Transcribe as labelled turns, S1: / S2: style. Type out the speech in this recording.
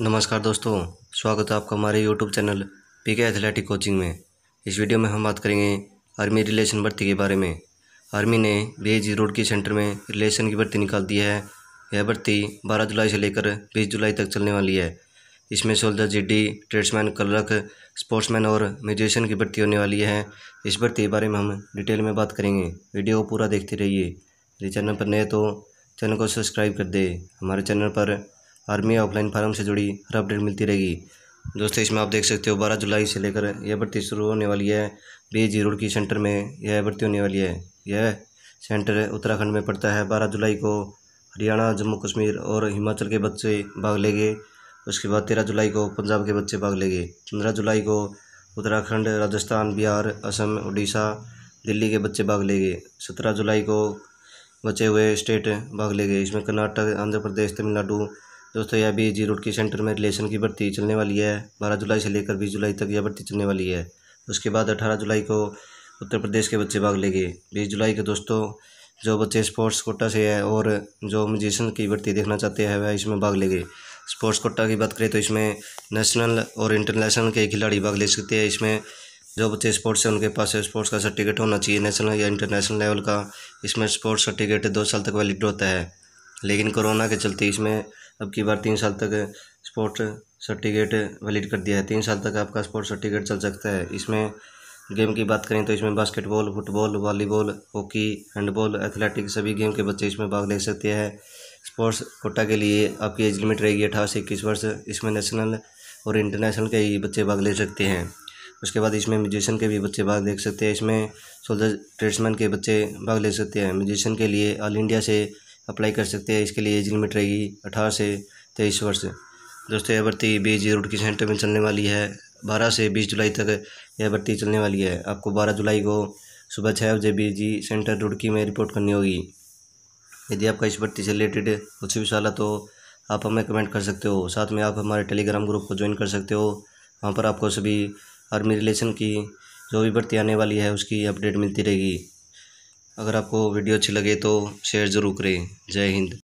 S1: नमस्कार दोस्तों स्वागत है आपका हमारे YouTube channel PK athletic coaching में इस वीडियो में हम बात करेंगे आर्मी रिलेशन भर्ती के बारे में आर्मी ने बी रोड के सेंटर में रिलेशन की भर्ती निकाल दी है यह भर्ती 12 जुलाई से लेकर 20 जुलाई तक चलने वाली है इसमें soldier G D tradesman clerk sportsman और म्यूजिशियन की भर्ती होने वाली है इस भर्ती के बारे में हम डिटेल में बात करेंगे वीडियो को पूरा देखते रहिए यदि चैनल पर नए तो चैनल को सब्सक्राइब कर दे हमारे चैनल पर आर्मी ऑफलाइन फार्म से जुड़ी हर अपडेट मिलती रहेगी दोस्तों इसमें आप देख सकते हो बारह जुलाई से लेकर यह भर्ती शुरू होने वाली है जी रोड की सेंटर में यह भर्ती होने वाली है यह सेंटर उत्तराखंड में पड़ता है बारह जुलाई को हरियाणा जम्मू कश्मीर और हिमाचल के बच्चे भाग लेंगे उसके बाद तेरह जुलाई को पंजाब के बच्चे भाग लेंगे पंद्रह जुलाई को उत्तराखंड राजस्थान बिहार असम उड़ीसा दिल्ली के बच्चे भाग लेंगे सत्रह जुलाई को बचे हुए स्टेट भाग लेंगे इसमें कर्नाटक आंध्र प्रदेश तमिलनाडु दोस्तों यह बी जी रोड के सेंटर में रिलेशन की भर्ती चलने वाली है बारह जुलाई से लेकर बीस जुलाई तक यह भर्ती चलने वाली है उसके बाद अठारह जुलाई को उत्तर प्रदेश के बच्चे भाग लेंगे बीस जुलाई के दोस्तों जो बच्चे स्पोर्ट्स कोटा से है और जो म्यूजिशन की भर्ती देखना चाहते हैं वह इसमें भाग लेंगे स्पोर्ट्स कोटा की बात करें तो इसमें नेशनल और इंटरनेशनल के खिलाड़ी भाग ले सकते हैं इसमें जो बच्चे स्पोर्ट्स हैं उनके पास स्पोर्ट्स का सर्टिफिकेट होना चाहिए नेशनल या इंटरनेशनल लेवल का इसमें स्पोर्ट्स सर्टिफिकेट दो साल तक वैलिड होता है लेकिन कोरोना के चलते इसमें अब की बार तीन साल तक स्पोर्ट सर्टिफिकेट वैलिड कर दिया है तीन साल तक आपका स्पोर्ट सर्टिफिकेट चल सकता है इसमें गेम की बात करें तो इसमें basketball football volleyball hockey handball athletic सभी गेम के बच्चे इसमें भाग ले सकते हैं स्पोर्ट्स कोटा के लिए आपकी एज लिमिट रहेगी अठारह से इक्कीस वर्ष इसमें नेशनल और इंटरनेशनल के ही बच्चे भाग ले सकते हैं उसके बाद इसमें म्यूजिशियन के भी बच्चे भाग ले सकते हैं इसमें सोल्जर ट्रेड्समैन के बच्चे भाग ले सकते हैं म्यूजिशियन के लिए ऑल इंडिया से अप्लाई कर सकते हैं इसके लिए एज लिमिट रहेगी अठारह से तेईस वर्ष दोस्तों यह भर्ती बी जी रोड के सेंटर में चलने वाली है बारह से बीस जुलाई तक यह भर्ती चलने वाली है आपको बारह जुलाई को सुबह छः बजे बी जी सेंटर रुड़की में रिपोर्ट करनी होगी यदि आपका इस भर्ती से रिलेटेड कुछ भी सवाल है तो आप हमें कमेंट कर सकते हो साथ में आप हमारे टेलीग्राम ग्रुप को ज्वाइन कर सकते हो वहाँ पर आपको सभी आर्मी रिलेशन की जो भी भर्ती आने वाली है उसकी अपडेट मिलती रहेगी अगर आपको वीडियो अच्छी लगे तो शेयर ज़रूर करें जय हिंद